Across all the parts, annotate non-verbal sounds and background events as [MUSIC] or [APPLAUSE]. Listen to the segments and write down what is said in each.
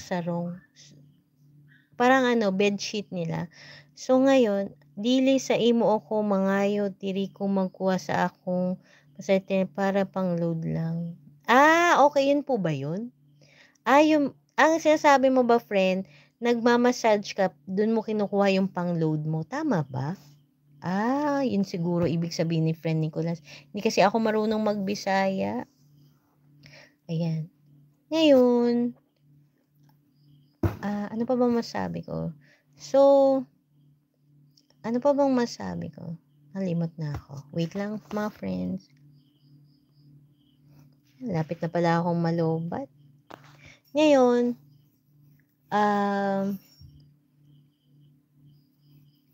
sarong. Parang ano, bedsheet nila. So ngayon, dili sa imo ako mangayo diri ko magkuha sa akong pasayte para pang load lang. Ah, okay yun po ba yun? Ah, yung, ang sinasabi mo ba friend, nagmamassage ka, dun mo kinukuha yung pang load mo. Tama ba? Ah, yun siguro ibig sabihin ni friend Nicholas. Hindi kasi ako marunong magbisaya. Ayan. Ngayon, ah, ano pa bang masabi ko? So, ano pa bang masabi ko? Nalimot na ako. Wait lang, mga friends. Lapit na pala akong malobat. Ngayon, um, uh,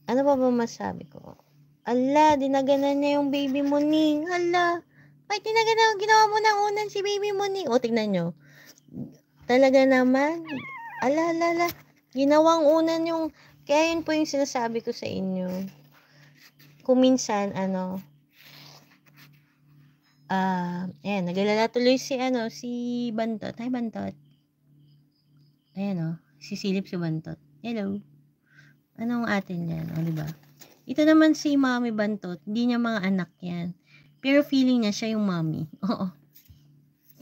ano pa ba masabi ko? Ala, dinaganan na yung baby mo ni. Ala, ay dinaganan, ginawa mo ng unan si baby mo ni. O, tignan nyo. Talaga naman, Ala, ala, ala. Ginawang unan yung... Kaya yun po yung sinasabi ko sa inyo. Kung minsan, ano... Ah, uh, ayan, nagalala tuloy si ano, si Bantot. Hi, Bantot. Ayan, oh. si Silip si Bantot. Hello. Anong atin yan? O, diba? Ito naman si Mami Bantot. Hindi niya mga anak yan. Pero feeling niya siya yung mommy. [LAUGHS] Oo.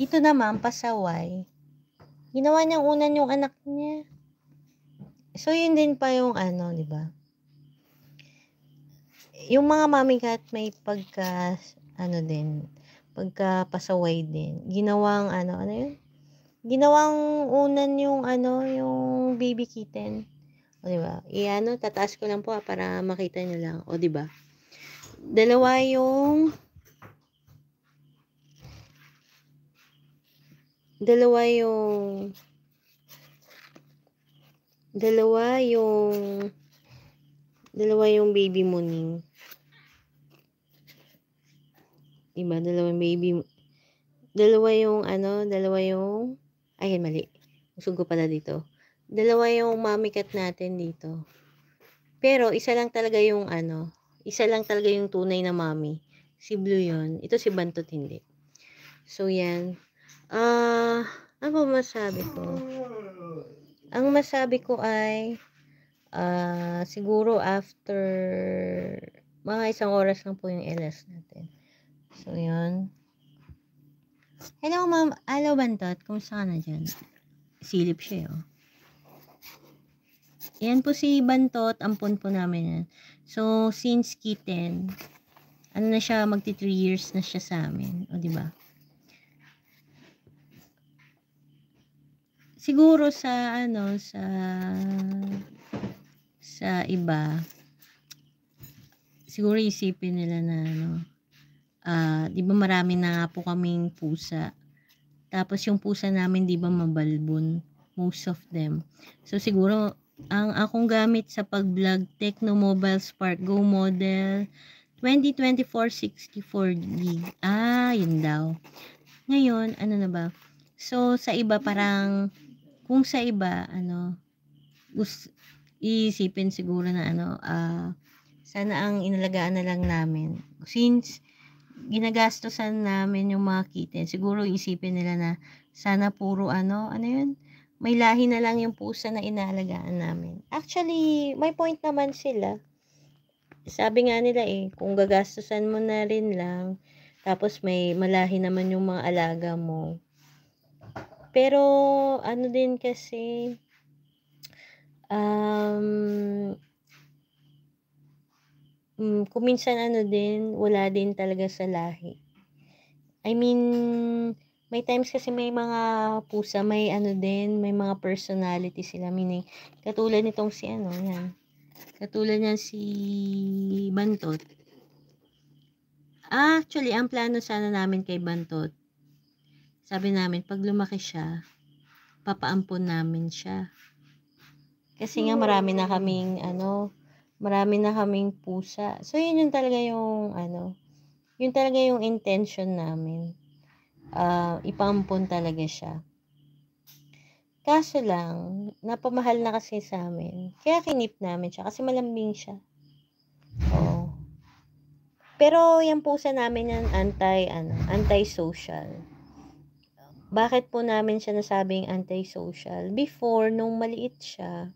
Ito naman, pasaway. Ginawa niyang unan yung anak niya. So, yun din pa yung ano, di ba? Yung mga mami cat may pagka, ano din, pagka pasaway din. Ginawang, ano, ano yun? Ginawang unan yung, ano, yung baby kitten. O, di ba? Iyan, no? tataas ko lang po ah, para makita niyo lang. O, di ba? Dalawa yung dalawa yung dalawa yung dalawa yung baby morning diba dalawa yung baby dalawa yung ano dalawa yung ayan mali usog ko pala dito dalawa yung mommy cat natin dito pero isa lang talaga yung ano isa lang talaga yung tunay na mommy si blue yon ito si bantot hindi so yan ah, uh, ano masabi ko? Ang masabi ko ay, ah, uh, siguro after mga isang oras lang po yung LS natin. So, yun. Hello, ma'am. Hello, Bantot. Kumusta ka na dyan? Silip siya, eh, oh. Yan po si Bantot. Ampon po namin yan. So, since kitten, ano na siya, magti 3 years na siya sa amin. O, di ba? siguro sa ano sa sa iba siguro isipin nila na ano uh, di ba marami na nga po kaming pusa tapos yung pusa namin di ba mabalbon most of them so siguro ang akong gamit sa pag-vlog Tecno Mobile Spark Go model 2024 64 gig. Ah, yun daw. Ngayon, ano na ba? So, sa iba parang kung sa iba, ano, us, iisipin siguro na ano, uh, sana ang inalagaan na lang namin. Since, ginagastosan namin yung mga kitten, siguro isipin nila na sana puro ano, ano yun, may lahi na lang yung pusa na inalagaan namin. Actually, may point naman sila. Sabi nga nila eh, kung gagastusan mo na rin lang, tapos may malahi naman yung mga alaga mo, pero, ano din kasi, um, um, mm, kuminsan ano din, wala din talaga sa lahi. I mean, may times kasi may mga pusa, may ano din, may mga personality sila. Meaning, katulad nitong si ano, yan. Katulad niyan si Bantot. Ah, actually, ang plano sana namin kay Bantot, sabi namin, pag lumaki siya, papaampon namin siya. Kasi nga marami na kaming ano, marami na kaming pusa. So yun yung talaga yung ano, yun talaga yung intention namin. Uh, ah, ipampon talaga siya. Kaso lang, napamahal na kasi sa amin. Kaya kinip namin siya kasi malambing siya. Pero yung pusa namin yan anti ano, anti-social. Bakit po namin siya nasabing antisocial? Before, nung maliit siya,